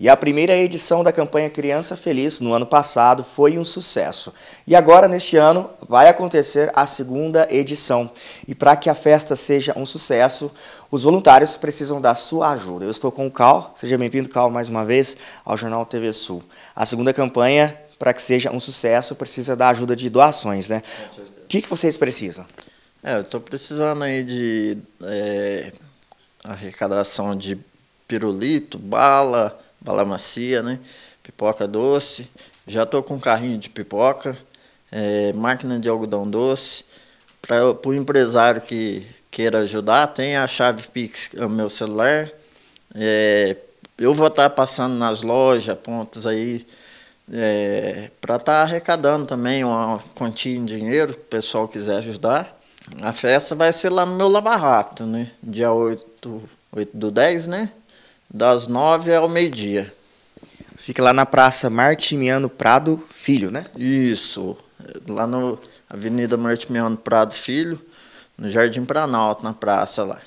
E a primeira edição da campanha Criança Feliz no ano passado foi um sucesso. E agora, neste ano, vai acontecer a segunda edição. E para que a festa seja um sucesso, os voluntários precisam da sua ajuda. Eu estou com o Cal, seja bem-vindo, Cal, mais uma vez ao Jornal TV Sul. A segunda campanha, para que seja um sucesso, precisa da ajuda de doações, né? O que, que vocês precisam? É, eu estou precisando aí de é, arrecadação de pirulito, bala macia, né? Pipoca doce. Já estou com um carrinho de pipoca, é, máquina de algodão doce. Para o empresário que queira ajudar, tem a chave Pix no é meu celular. É, eu vou estar tá passando nas lojas, pontos aí, é, para estar tá arrecadando também uma quantia em dinheiro, se o pessoal quiser ajudar. A festa vai ser lá no meu Lava né? Dia 8, 8 do 10, né? das nove ao meio-dia. Fica lá na Praça Martimiano Prado Filho, né? Isso. Lá na Avenida Martimiano Prado Filho, no Jardim Planalto, na praça lá.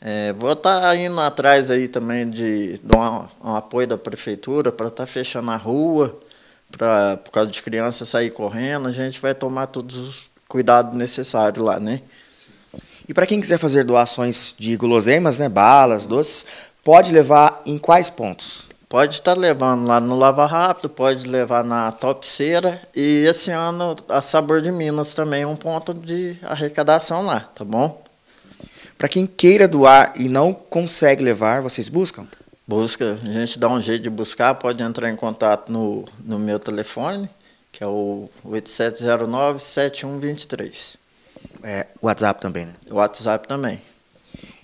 É, vou estar tá indo atrás aí também de, de um, um apoio da prefeitura para estar tá fechando a rua, pra, por causa de criança sair correndo. A gente vai tomar todos os cuidados necessários lá, né? E para quem quiser fazer doações de guloseimas, né, balas, doces, pode levar em quais pontos? Pode estar tá levando lá no Lava Rápido, pode levar na Topseira e esse ano a Sabor de Minas também é um ponto de arrecadação lá, tá bom? Para quem queira doar e não consegue levar, vocês buscam? Busca, a gente dá um jeito de buscar, pode entrar em contato no, no meu telefone, que é o 8709-7123. É, WhatsApp também, né? WhatsApp também.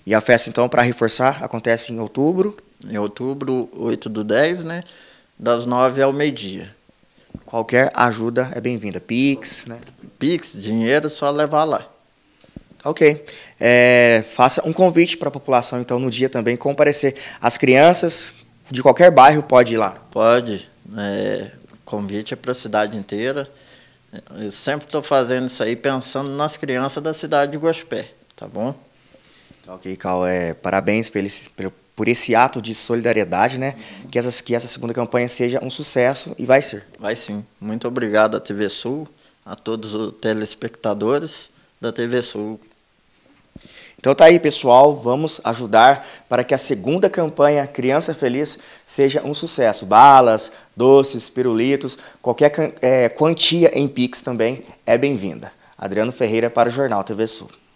E a festa, então, para reforçar, acontece em outubro? Em outubro, 8 do 10, né? Das 9 ao meio-dia. Qualquer ajuda é bem-vinda. Pix, né? Pix, dinheiro, só levar lá. Ok. É, faça um convite para a população, então, no dia também comparecer. As crianças de qualquer bairro pode ir lá? Pode. É, convite é para a cidade inteira. Eu sempre estou fazendo isso aí pensando nas crianças da cidade de Guaspé, tá bom? Ok, Cal, é, parabéns por esse, por esse ato de solidariedade, né? Uhum. Que, essas, que essa segunda campanha seja um sucesso e vai ser. Vai sim. Muito obrigado à TV Sul, a todos os telespectadores da TV Sul. Então tá aí, pessoal, vamos ajudar para que a segunda campanha Criança Feliz seja um sucesso. Balas, doces, pirulitos, qualquer é, quantia em Pix também é bem-vinda. Adriano Ferreira para o Jornal TV Sul.